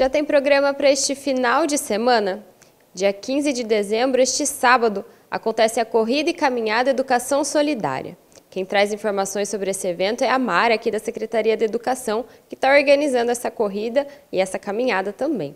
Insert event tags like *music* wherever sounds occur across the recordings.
Já tem programa para este final de semana? Dia 15 de dezembro, este sábado, acontece a Corrida e Caminhada Educação Solidária. Quem traz informações sobre esse evento é a Mara, aqui da Secretaria de Educação, que está organizando essa corrida e essa caminhada também.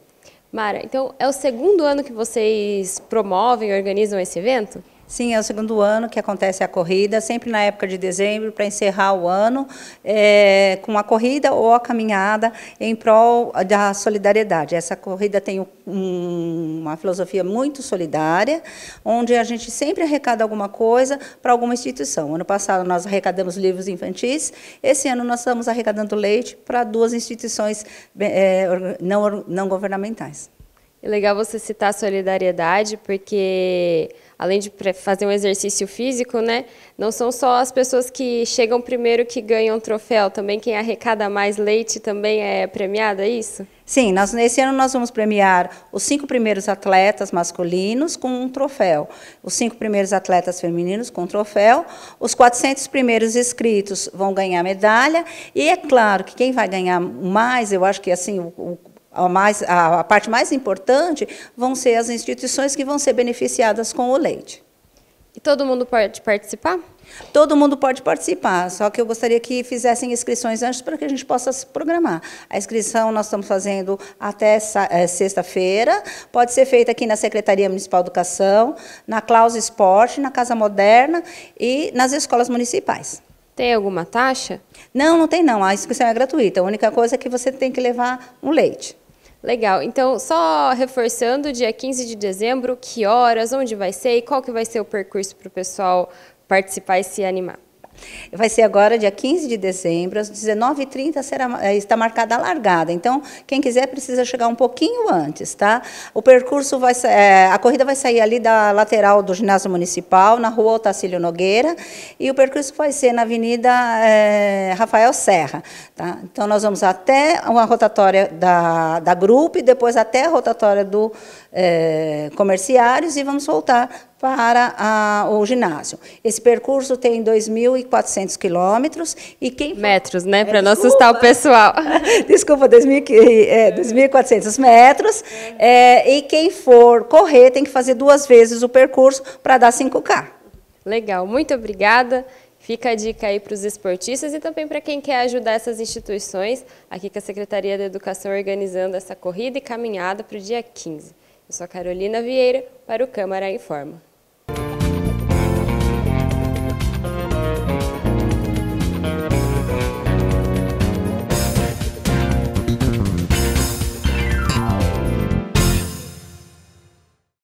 Mara, então é o segundo ano que vocês promovem e organizam esse evento? Sim, é o segundo ano que acontece a corrida, sempre na época de dezembro, para encerrar o ano é, com a corrida ou a caminhada em prol da solidariedade. Essa corrida tem um, uma filosofia muito solidária, onde a gente sempre arrecada alguma coisa para alguma instituição. Ano passado nós arrecadamos livros infantis, esse ano nós estamos arrecadando leite para duas instituições é, não, não governamentais. É legal você citar a solidariedade, porque além de fazer um exercício físico, né, não são só as pessoas que chegam primeiro que ganham troféu, também quem arrecada mais leite também é premiado, é isso? Sim, nós, nesse ano nós vamos premiar os cinco primeiros atletas masculinos com um troféu, os cinco primeiros atletas femininos com um troféu, os 400 primeiros inscritos vão ganhar medalha, e é claro que quem vai ganhar mais, eu acho que assim o, o a, mais, a, a parte mais importante vão ser as instituições que vão ser beneficiadas com o leite. E todo mundo pode participar? Todo mundo pode participar, só que eu gostaria que fizessem inscrições antes para que a gente possa se programar. A inscrição nós estamos fazendo até é, sexta-feira, pode ser feita aqui na Secretaria Municipal de Educação, na Claus Esporte, na Casa Moderna e nas escolas municipais. Tem alguma taxa? Não, não tem não, a inscrição é gratuita, a única coisa é que você tem que levar um leite. Legal. Então, só reforçando, dia 15 de dezembro, que horas, onde vai ser e qual que vai ser o percurso para o pessoal participar e se animar? Vai ser agora, dia 15 de dezembro, às 19h30 será, eh, está marcada a largada. Então, quem quiser precisa chegar um pouquinho antes, tá? O percurso vai é, a corrida vai sair ali da lateral do ginásio municipal, na rua Otacílio Nogueira, e o percurso vai ser na Avenida é, Rafael Serra. Tá? Então, nós vamos até uma rotatória da, da Grupo e depois até a rotatória do é, Comerciários e vamos voltar para a, o ginásio. Esse percurso tem 2.400 quilômetros e quem... Metros, né? É, para não assustar o pessoal. *laughs* desculpa, 2.000, é, 2.400 é. metros. É. é, e quem for correr tem que fazer duas vezes o percurso para dar 5K. Legal, muito obrigada. Fica a dica aí para os esportistas e também para quem quer ajudar essas instituições, aqui com a Secretaria da Educação organizando essa corrida e caminhada para o dia 15. Eu sou a Carolina Vieira para o Câmara Informa.